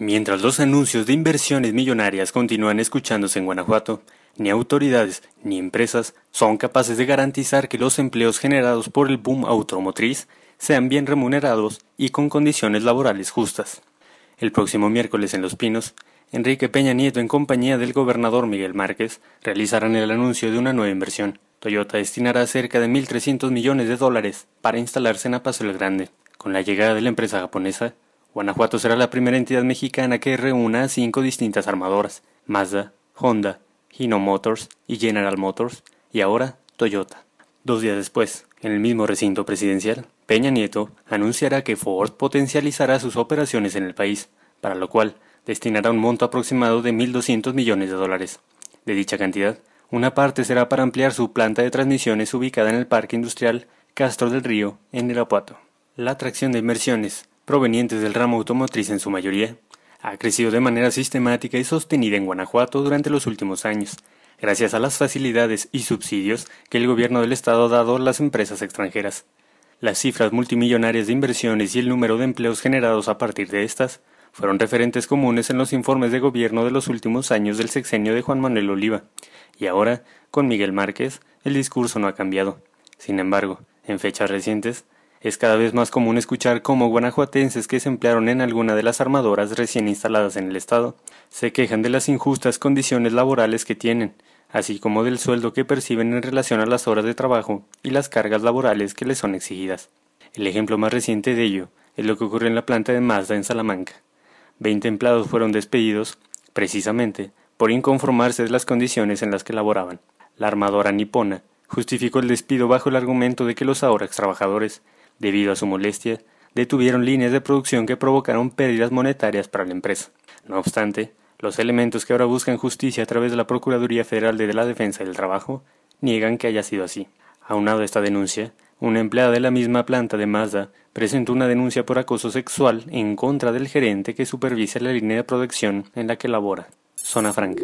Mientras los anuncios de inversiones millonarias continúan escuchándose en Guanajuato, ni autoridades ni empresas son capaces de garantizar que los empleos generados por el boom automotriz sean bien remunerados y con condiciones laborales justas. El próximo miércoles en Los Pinos, Enrique Peña Nieto en compañía del gobernador Miguel Márquez realizarán el anuncio de una nueva inversión. Toyota destinará cerca de 1.300 millones de dólares para instalarse en Apaso el Grande. Con la llegada de la empresa japonesa, Guanajuato será la primera entidad mexicana que reúna a cinco distintas armadoras, Mazda, Honda, Hino Motors y General Motors, y ahora Toyota. Dos días después, en el mismo recinto presidencial, Peña Nieto anunciará que Ford potencializará sus operaciones en el país, para lo cual destinará un monto aproximado de 1.200 millones de dólares. De dicha cantidad, una parte será para ampliar su planta de transmisiones ubicada en el Parque Industrial Castro del Río, en Irapuato. La atracción de inversiones provenientes del ramo automotriz en su mayoría, ha crecido de manera sistemática y sostenida en Guanajuato durante los últimos años, gracias a las facilidades y subsidios que el gobierno del estado ha dado a las empresas extranjeras. Las cifras multimillonarias de inversiones y el número de empleos generados a partir de estas fueron referentes comunes en los informes de gobierno de los últimos años del sexenio de Juan Manuel Oliva, y ahora, con Miguel Márquez, el discurso no ha cambiado. Sin embargo, en fechas recientes, es cada vez más común escuchar cómo guanajuatenses que se emplearon en alguna de las armadoras recién instaladas en el estado se quejan de las injustas condiciones laborales que tienen, así como del sueldo que perciben en relación a las horas de trabajo y las cargas laborales que les son exigidas. El ejemplo más reciente de ello es lo que ocurrió en la planta de Mazda en Salamanca. Veinte empleados fueron despedidos, precisamente, por inconformarse de las condiciones en las que laboraban. La armadora nipona justificó el despido bajo el argumento de que los ahora trabajadores Debido a su molestia, detuvieron líneas de producción que provocaron pérdidas monetarias para la empresa. No obstante, los elementos que ahora buscan justicia a través de la Procuraduría Federal de la Defensa del Trabajo niegan que haya sido así. Aunado a esta denuncia, una empleada de la misma planta de Mazda presentó una denuncia por acoso sexual en contra del gerente que supervisa la línea de producción en la que labora. Zona Franca.